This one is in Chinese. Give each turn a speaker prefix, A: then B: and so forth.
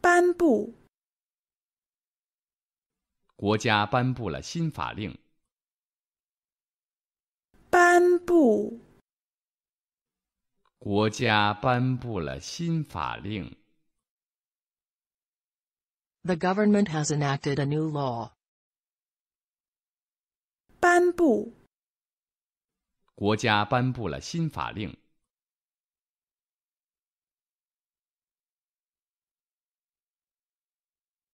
A: 颁布，
B: 国家颁布了新法令。
A: 颁布，
B: 国家颁布了新法令。
C: The government has enacted a new law。颁布，
B: 国家颁布了新法令。